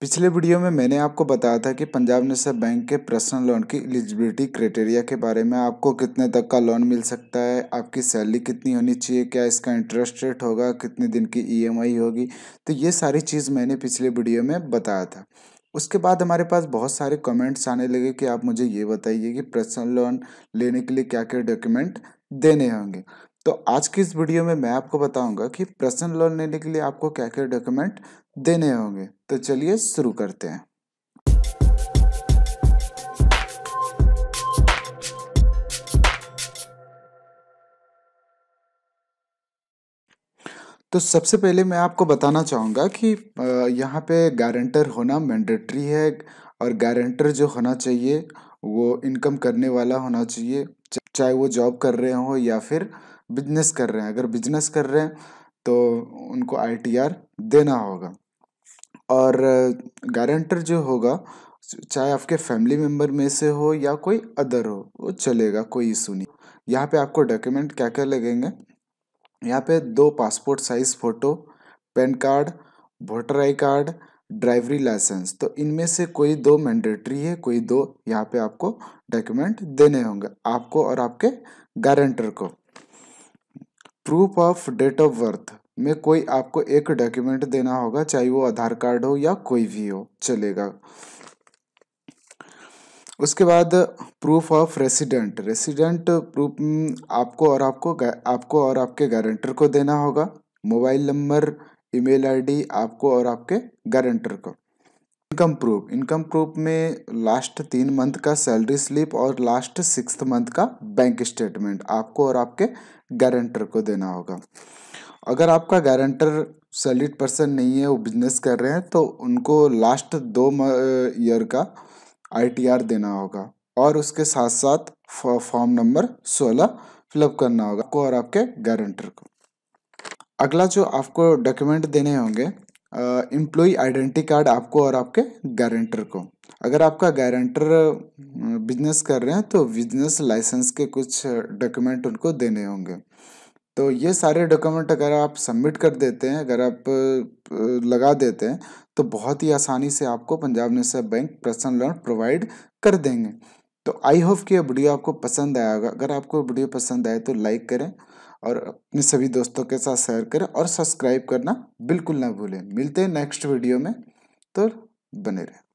पिछले वीडियो में मैंने आपको बताया था कि पंजाब नेशनल बैंक के पर्सनल लोन की एलिजिबिलिटी क्राइटेरिया के बारे में आपको कितने तक का लोन मिल सकता है आपकी सैलरी कितनी होनी चाहिए क्या इसका इंटरेस्ट रेट होगा कितने दिन की ईएमआई होगी तो ये सारी चीज़ मैंने पिछले वीडियो में बताया था उसके बाद हमारे पास बहुत सारे कमेंट्स आने लगे कि आप मुझे ये बताइए कि पर्सनल लोन लेने के लिए क्या क्या डॉक्यूमेंट देने होंगे तो आज की इस वीडियो में मैं आपको बताऊंगा कि पर्सनल लोन लेने के लिए आपको क्या क्या डॉक्यूमेंट देने होंगे तो चलिए शुरू करते हैं तो सबसे पहले मैं आपको बताना चाहूँगा कि यहाँ पे गारंटर होना मैंडेटरी है और गारंटर जो होना चाहिए वो इनकम करने वाला होना चाहिए चाहे वो जॉब कर रहे हों या फिर बिजनेस कर रहे हैं अगर बिजनेस कर रहे हैं तो उनको आई देना होगा और गारंटर जो होगा चाहे आपके फैमिली मेम्बर में से हो या कोई अदर हो वो चलेगा कोई इशू नहीं यहाँ पे आपको डॉक्यूमेंट क्या क्या लगेंगे यहाँ पे दो passport size photo PAN card voter I card driving licence तो इनमें से कोई दो मैंडेटरी है कोई दो यहाँ पे आपको डॉक्यूमेंट देने होंगे आपको और आपके गारंटर को proof of date of birth में कोई आपको एक डॉक्यूमेंट देना होगा चाहे वो आधार कार्ड हो या कोई भी हो चलेगा उसके बाद proof of resident resident proof आपको और आपको आपको और आपके गारंटर को देना होगा मोबाइल नंबर ईमेल आईडी आपको और आपके गारंटर को इनकम प्रूफ इनकम प्रूफ में लास्ट तीन मंथ का सैलरी स्लिप और लास्ट सिक्स मंथ का बैंक स्टेटमेंट आपको और आपके गारंटर को देना होगा अगर आपका गारंटर सॉलिड पर्सन नहीं है वो बिजनेस कर रहे हैं तो उनको लास्ट दो ईयर का आईटीआर देना होगा और उसके साथ साथ फॉर्म नंबर सोलह फिलअप करना होगा आपको और आपके गारंटर को अगला जो आपको डॉक्यूमेंट देने होंगे इम्प्लॉई आइडेंटिटी कार्ड आपको और आपके गारंटर को अगर आपका गारंटर बिजनेस कर रहे हैं तो बिजनेस लाइसेंस के कुछ डॉक्यूमेंट उनको देने होंगे तो ये सारे डॉक्यूमेंट अगर आप सबमिट कर देते हैं अगर आप लगा देते हैं तो बहुत ही आसानी से आपको Punjab national Bank personal loan provide कर देंगे तो आई होप कि यह वीडियो आपको पसंद आया होगा अगर आपको वीडियो पसंद आए तो लाइक करें और अपने सभी दोस्तों के साथ शेयर करें और सब्सक्राइब करना बिल्कुल ना भूलें मिलते हैं नेक्स्ट वीडियो में तो बने रहें